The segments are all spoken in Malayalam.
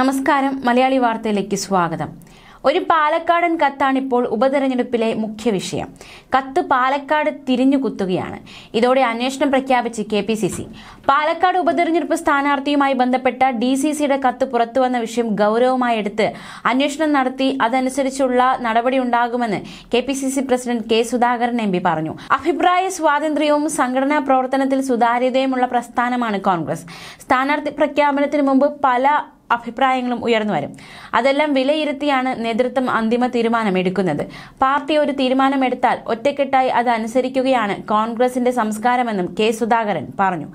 നമസ്കാരം മലയാളി വാർത്തയിലേക്ക് സ്വാഗതം ഒരു പാലക്കാടൻ കത്താണ് ഇപ്പോൾ ഉപതെരഞ്ഞെടുപ്പിലെ മുഖ്യ വിഷയം കത്ത് പാലക്കാട് തിരിഞ്ഞു കുത്തുകയാണ് ഇതോടെ അന്വേഷണം പ്രഖ്യാപിച്ച് K P C C Palakkad ഉപതെരഞ്ഞെടുപ്പ് സ്ഥാനാർത്ഥിയുമായി ബന്ധപ്പെട്ട ഡി സി സിയുടെ കത്ത് പുറത്തുവന്ന വിഷയം ഗൗരവമായി എടുത്ത് അന്വേഷണം നടത്തി അതനുസരിച്ചുള്ള നടപടി ഉണ്ടാകുമെന്ന് K P C C president K Sudhakaran M P പറഞ്ഞു അഭിപ്രായ സ്വാതന്ത്ര്യവും സംഘടനാ പ്രവർത്തനത്തിൽ സുതാര്യതയുമുള്ള പ്രസ്ഥാനമാണ് കോൺഗ്രസ് സ്ഥാനാർത്ഥി പ്രഖ്യാപനത്തിന് മുമ്പ് പല അഭിപ്രായങ്ങളും ഉയർന്നു വരും അതെല്ലാം വിലയിരുത്തിയാണ് നേതൃത്വം അന്തിമ തീരുമാനം എടുക്കുന്നത് പാർട്ടി ഒരു തീരുമാനമെടുത്താൽ ഒറ്റക്കെട്ടായി അത് അനുസരിക്കുകയാണ് കോൺഗ്രസിന്റെ സംസ്കാരമെന്നും കെ സുധാകരൻ പറഞ്ഞു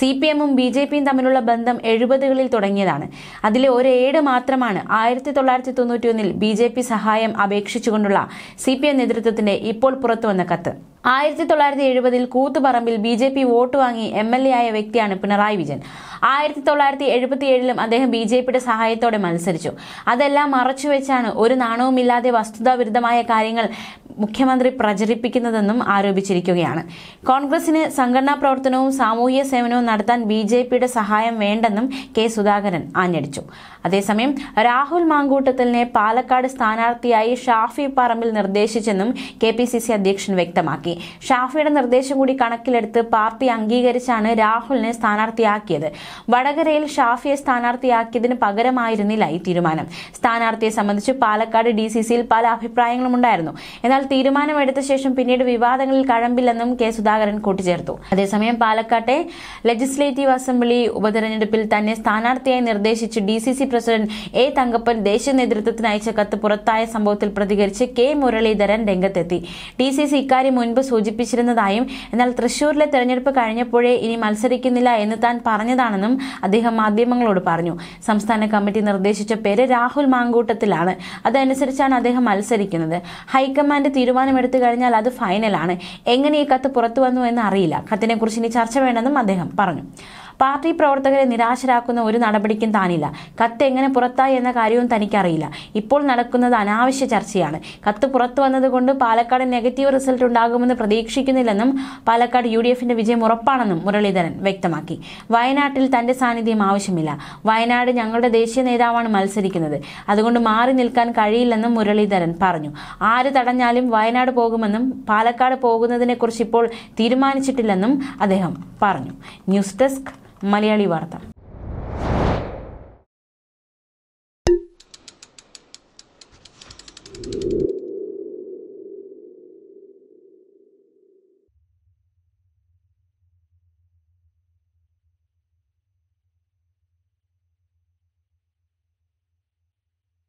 സി പി എമ്മും ബി ജെ പിയും തമ്മിലുള്ള ബന്ധം എഴുപതുകളിൽ തുടങ്ങിയതാണ് അതിലെ ഒരു ഏട് മാത്രമാണ് ആയിരത്തി തൊള്ളായിരത്തി തൊണ്ണൂറ്റിയൊന്നിൽ ബി ജെ പി സഹായം അപേക്ഷിച്ചുകൊണ്ടുള്ള സി പി എം നേതൃത്വത്തിന്റെ ഇപ്പോൾ പുറത്തുവന്ന കത്ത് ആയിരത്തി തൊള്ളായിരത്തി എഴുപതിൽ കൂത്തുപറമ്പിൽ ബി ജെ പി വോട്ട് വാങ്ങി എം എൽ എ ആയ വ്യക്തിയാണ് പിണറായി വിജയൻ ആയിരത്തി തൊള്ളായിരത്തി എഴുപത്തി ഏഴിലും അദ്ദേഹം ബി ജെ പിയുടെ സഹായത്തോടെ മത്സരിച്ചു അതെല്ലാം മറച്ചുവെച്ചാണ് ഒരു നാണവുമില്ലാതെ വസ്തുതാവിരുദ്ധമായ കാര്യങ്ങൾ മുഖ്യമന്ത്രി പ്രചരിപ്പിക്കുന്നതെന്നും ആരോപിച്ചിരിക്കുകയാണ് കോൺഗ്രസിന് സംഘടനാ പ്രവർത്തനവും സാമൂഹിക സേവനവും നടത്താൻ ബി ജെ പിയുടെ സഹായം വേണ്ടെന്നും കെ സുധാകരൻ ആഞ്ഞടിച്ചു അതേസമയം രാഹുൽ മാങ്കൂട്ടത്തലിനെ പാലക്കാട് സ്ഥാനാർത്ഥിയായി ഷാഫി പറമ്പിൽ നിർദ്ദേശിച്ചെന്നും കെ പി സി സി അധ്യക്ഷൻ വ്യക്തമാക്കി ഷാഫിയുടെ നിർദ്ദേശം കൂടി കണക്കിലെടുത്ത് പാർട്ടി അംഗീകരിച്ചാണ് രാഹുലിനെ സ്ഥാനാർത്ഥിയാക്കിയത് വടകരയിൽ ഷാഫിയെ സ്ഥാനാർത്ഥിയാക്കിയതിന് പകരമായിരുന്നില്ല ഈ തീരുമാനം സ്ഥാനാർത്ഥിയെ സംബന്ധിച്ച് പാലക്കാട് ഡി സി സിയിൽ പല ഉണ്ടായിരുന്നു എന്നാൽ എന്നാൽ തീരുമാനമെടുത്ത ശേഷം പിന്നീട് വിവാദങ്ങളിൽ കഴമ്പില്ലെന്നും കെ സുധാകരൻ കൂട്ടിച്ചേർത്തു അതേസമയം പാലക്കാട്ടെ ലെജിസ്ലേറ്റീവ് അസംബ്ലി ഉപതെരഞ്ഞെടുപ്പിൽ തന്നെ സ്ഥാനാർത്ഥിയായി നിർദ്ദേശിച്ച് D C C president A Thankappan ദേശീയ നേതൃത്വത്തിന് അയച്ച കത്ത് പുറത്തായ സംഭവത്തിൽ പ്രതികരിച്ച് കെ മുരളീധരൻ രംഗത്തെത്തി ഡി സി സി ഇക്കാര്യം മുൻപ് സൂചിപ്പിച്ചിരുന്നതായും എന്നാൽ തൃശൂരിലെ തെരഞ്ഞെടുപ്പ് കഴിഞ്ഞപ്പോഴേ ഇനി മത്സരിക്കുന്നില്ല എന്ന് താൻ പറഞ്ഞതാണെന്നും അദ്ദേഹം മാധ്യമങ്ങളോട് പറഞ്ഞു സംസ്ഥാന കമ്മിറ്റി നിർദ്ദേശിച്ച പേര് രാഹുൽ മാങ്കൂട്ടത്തിലാണ് അതനുസരിച്ചാണ് അദ്ദേഹം മത്സരിക്കുന്നത് ഹൈക്കമാൻഡ് തീരുമാനമെടുത്തു കഴിഞ്ഞാൽ അത് ഫൈനലാണ് എങ്ങനെ ഈ കത്ത് പുറത്തു വന്നു എന്ന് അറിയില്ല കത്തിനെക്കുറിച്ച് ഇനി ചർച്ച വേണമെന്നും അദ്ദേഹം പറഞ്ഞു പാർട്ടി പ്രവർത്തകരെ നിരാശരാക്കുന്ന ഒരു നടപടിക്കും താനില്ല കത്ത് എങ്ങനെ പുറത്തായി എന്ന കാര്യവും തനിക്കറിയില്ല ഇപ്പോൾ നടക്കുന്നത് അനാവശ്യ ചർച്ചയാണ് കത്ത് പുറത്തു വന്നതുകൊണ്ട് പാലക്കാട് നെഗറ്റീവ് റിസൾട്ട് ഉണ്ടാകുമെന്ന് പ്രതീക്ഷിക്കുന്നില്ലെന്നും പാലക്കാട് യു വിജയം ഉറപ്പാണെന്നും മുരളീധരൻ വ്യക്തമാക്കി വയനാട്ടിൽ തന്റെ സാന്നിധ്യം ആവശ്യമില്ല വയനാട് ഞങ്ങളുടെ ദേശീയ നേതാവാണ് മത്സരിക്കുന്നത് അതുകൊണ്ട് മാറി നിൽക്കാൻ കഴിയില്ലെന്നും മുരളീധരൻ പറഞ്ഞു ആര് തടഞ്ഞാലും വയനാട് പോകുമെന്നും പാലക്കാട് പോകുന്നതിനെക്കുറിച്ച് ഇപ്പോൾ തീരുമാനിച്ചിട്ടില്ലെന്നും അദ്ദേഹം പറഞ്ഞു ന്യൂസ് ഡെസ്ക് മലയാളി വാർത്ത